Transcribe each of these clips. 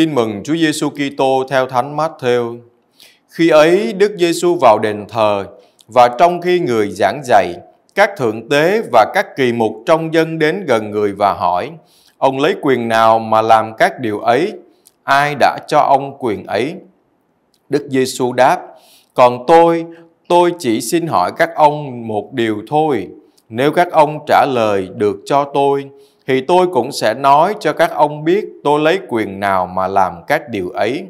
Tin mừng Chúa Giêsu Kitô theo Thánh Matthew. Khi ấy Đức Giêsu vào đền thờ và trong khi người giảng dạy, các thượng tế và các kỳ mục trong dân đến gần người và hỏi: Ông lấy quyền nào mà làm các điều ấy? Ai đã cho ông quyền ấy? Đức Giêsu đáp: Còn tôi, tôi chỉ xin hỏi các ông một điều thôi. Nếu các ông trả lời được cho tôi thì tôi cũng sẽ nói cho các ông biết tôi lấy quyền nào mà làm các điều ấy.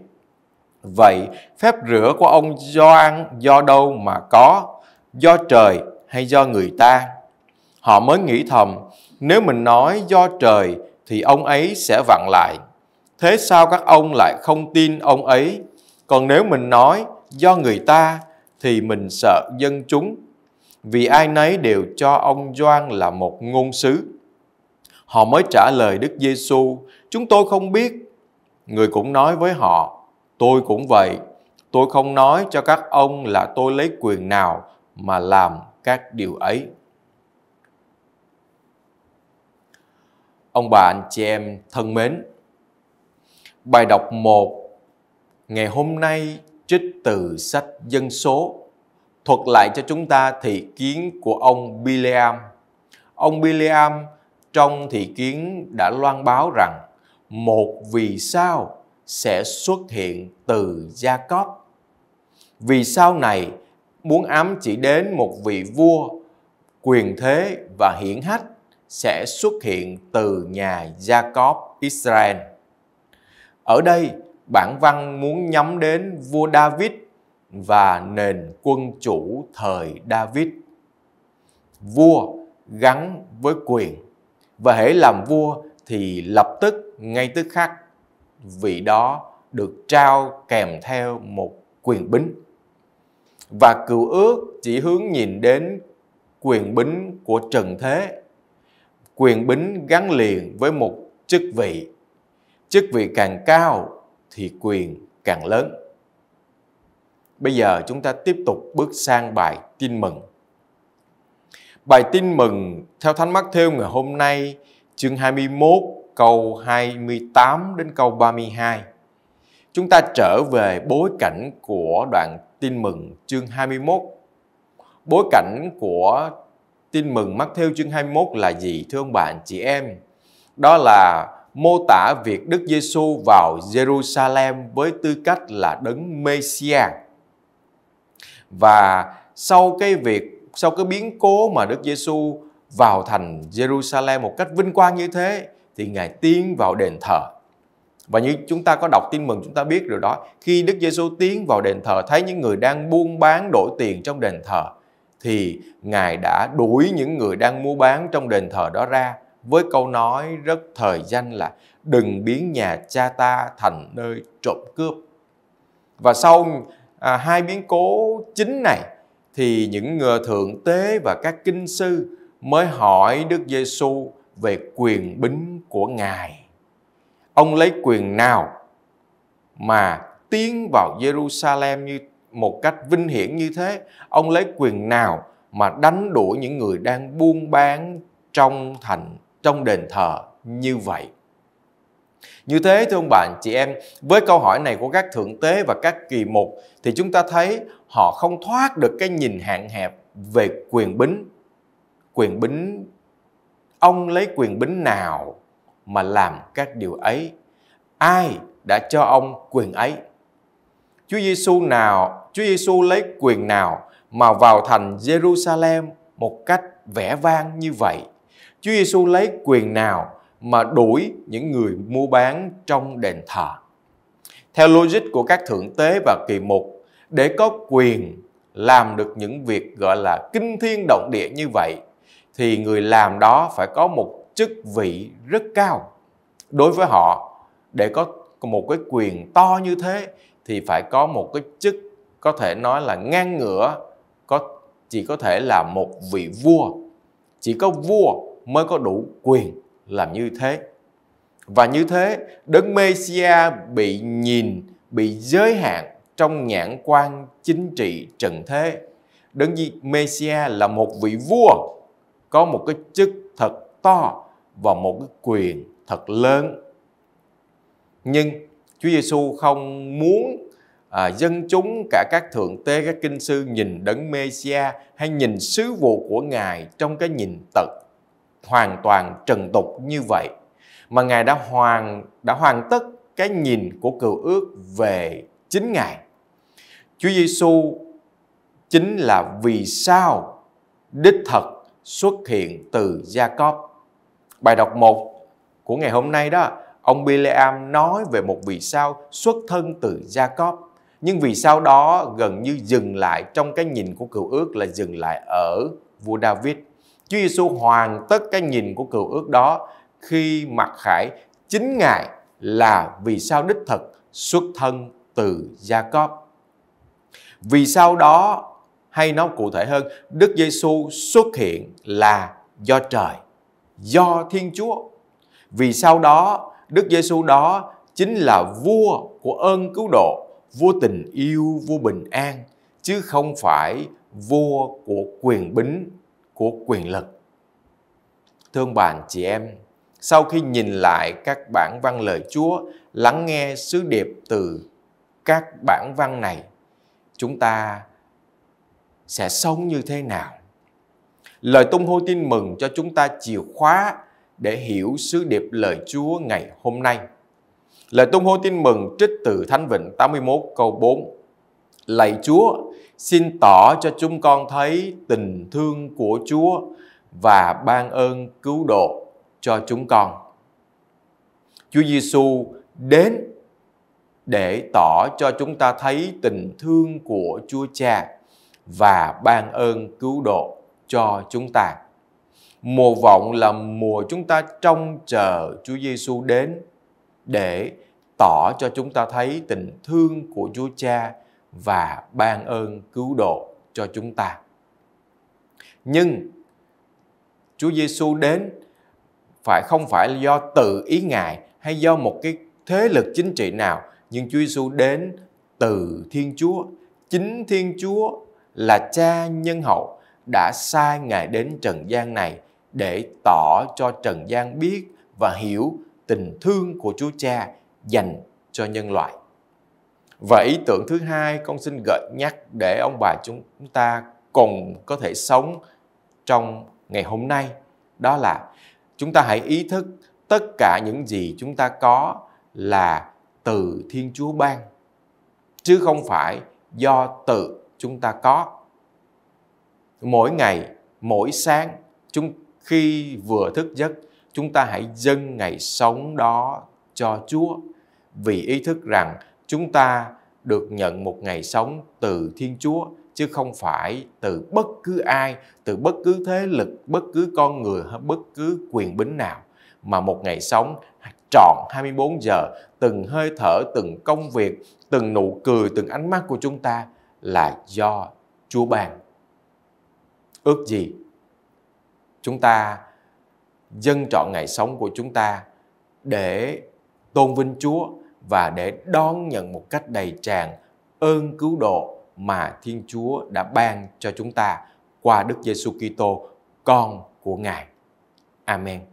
Vậy phép rửa của ông Gioan do đâu mà có? Do trời hay do người ta? Họ mới nghĩ thầm, nếu mình nói do trời thì ông ấy sẽ vặn lại. Thế sao các ông lại không tin ông ấy? Còn nếu mình nói do người ta thì mình sợ dân chúng. Vì ai nấy đều cho ông Doan là một ngôn sứ Họ mới trả lời Đức Giêsu, chúng tôi không biết. Người cũng nói với họ, tôi cũng vậy. Tôi không nói cho các ông là tôi lấy quyền nào mà làm các điều ấy. Ông bà anh chị em thân mến, bài đọc 1 ngày hôm nay trích từ sách Dân số thuật lại cho chúng ta thị kiến của ông Bileam. Ông Bileam trong thị kiến đã loan báo rằng một vì sao sẽ xuất hiện từ Gia Cóp. Vì sao này muốn ám chỉ đến một vị vua quyền thế và hiển hách sẽ xuất hiện từ nhà Gia Cóp Israel. Ở đây, bản văn muốn nhắm đến vua David và nền quân chủ thời David. Vua gắn với quyền và hễ làm vua thì lập tức ngay tức khắc vị đó được trao kèm theo một quyền bính và cựu ước chỉ hướng nhìn đến quyền bính của trần thế quyền bính gắn liền với một chức vị chức vị càng cao thì quyền càng lớn bây giờ chúng ta tiếp tục bước sang bài tin mừng Bài tin mừng theo Thánh Mắc Thêu ngày hôm nay chương 21 câu 28 đến câu 32. Chúng ta trở về bối cảnh của đoạn tin mừng chương 21. Bối cảnh của tin mừng Mắc Thêu chương 21 là gì thưa ông bạn chị em? Đó là mô tả việc Đức Giêsu vào Jerusalem với tư cách là đấng Mêsia. Và sau cái việc sau cái biến cố mà Đức Giêsu vào thành Jerusalem một cách vinh quang như thế thì Ngài tiến vào đền thờ. Và như chúng ta có đọc tin mừng chúng ta biết điều đó, khi Đức Giêsu tiến vào đền thờ thấy những người đang buôn bán đổi tiền trong đền thờ thì Ngài đã đuổi những người đang mua bán trong đền thờ đó ra với câu nói rất thời danh là đừng biến nhà cha ta thành nơi trộm cướp. Và sau à, hai biến cố chính này thì những người thượng tế và các kinh sư mới hỏi Đức Giêsu về quyền bính của Ngài. Ông lấy quyền nào mà tiến vào Jerusalem như một cách vinh hiển như thế? Ông lấy quyền nào mà đánh đuổi những người đang buôn bán trong thành trong đền thờ như vậy? Như thế thưa ông bạn, chị em, với câu hỏi này của các thượng tế và các kỳ mục thì chúng ta thấy họ không thoát được cái nhìn hạn hẹp về quyền bính. Quyền bính, ông lấy quyền bính nào mà làm các điều ấy? Ai đã cho ông quyền ấy? Chúa Giêsu nào, Chúa Giêsu lấy quyền nào mà vào thành Jerusalem một cách vẻ vang như vậy? Chúa Giêsu lấy quyền nào mà đuổi những người mua bán trong đền thờ. Theo logic của các thượng tế và kỳ mục, để có quyền làm được những việc gọi là kinh thiên động địa như vậy thì người làm đó phải có một chức vị rất cao. Đối với họ, để có một cái quyền to như thế thì phải có một cái chức có thể nói là ngang ngửa, có chỉ có thể là một vị vua. Chỉ có vua mới có đủ quyền làm như thế. Và như thế, đấng Mêsia bị nhìn, bị giới hạn trong nhãn quan chính trị trần thế. Đấng Mêsia là một vị vua có một cái chức thật to và một cái quyền thật lớn. Nhưng Chúa Giêsu không muốn à, dân chúng cả các thượng tế các kinh sư nhìn đấng Mêsia hay nhìn sứ vụ của ngài trong cái nhìn tật hoàn toàn trần tục như vậy mà ngài đã hoàn đã hoàn tất cái nhìn của cựu ước về chính ngài Chúa Giêsu chính là vì sao đích thật xuất hiện từ Gia Cóp. Bài đọc 1 của ngày hôm nay đó, ông Bileam nói về một vì sao xuất thân từ Gia Cóp. Nhưng vì sao đó gần như dừng lại trong cái nhìn của cựu ước là dừng lại ở vua David. Chúa Giêsu hoàn tất cái nhìn của cựu ước đó khi mặc khải chính Ngài là vì sao đích thực xuất thân từ Gia Cóp. Vì sau đó hay nói cụ thể hơn, Đức Giêsu xuất hiện là do trời, do Thiên Chúa. Vì sau đó, Đức Giêsu đó chính là vua của ơn cứu độ, vua tình yêu, vua bình an, chứ không phải vua của quyền bính của quyền lực. Thương bạn chị em, sau khi nhìn lại các bản văn lời Chúa, lắng nghe sứ điệp từ các bản văn này, chúng ta sẽ sống như thế nào? Lời tung hô tin mừng cho chúng ta chìa khóa để hiểu sứ điệp lời Chúa ngày hôm nay. Lời tung hô tin mừng trích từ Thánh Vịnh 81 câu 4. Lạy Chúa, xin tỏ cho chúng con thấy tình thương của Chúa và ban ơn cứu độ cho chúng con. Chúa Giêsu đến để tỏ cho chúng ta thấy tình thương của Chúa Cha và ban ơn cứu độ cho chúng ta. Mùa vọng là mùa chúng ta trông chờ Chúa Giêsu đến để tỏ cho chúng ta thấy tình thương của Chúa Cha và ban ơn cứu độ cho chúng ta. Nhưng Chúa Giêsu đến phải không phải do tự ý ngài hay do một cái thế lực chính trị nào, nhưng Chúa Giêsu đến từ Thiên Chúa, chính Thiên Chúa là cha nhân hậu đã sai ngài đến trần gian này để tỏ cho trần gian biết và hiểu tình thương của Chúa Cha dành cho nhân loại và ý tưởng thứ hai con xin gợi nhắc để ông bà chúng ta cùng có thể sống trong ngày hôm nay đó là chúng ta hãy ý thức tất cả những gì chúng ta có là từ Thiên Chúa ban chứ không phải do tự chúng ta có. Mỗi ngày, mỗi sáng chúng khi vừa thức giấc, chúng ta hãy dâng ngày sống đó cho Chúa vì ý thức rằng chúng ta được nhận một ngày sống từ Thiên Chúa chứ không phải từ bất cứ ai, từ bất cứ thế lực, bất cứ con người hay bất cứ quyền bính nào mà một ngày sống trọn 24 giờ, từng hơi thở, từng công việc, từng nụ cười, từng ánh mắt của chúng ta là do Chúa ban. Ước gì chúng ta dâng trọn ngày sống của chúng ta để tôn vinh Chúa và để đón nhận một cách đầy tràn ơn cứu độ mà Thiên Chúa đã ban cho chúng ta qua Đức Giêsu Kitô, con của Ngài. Amen.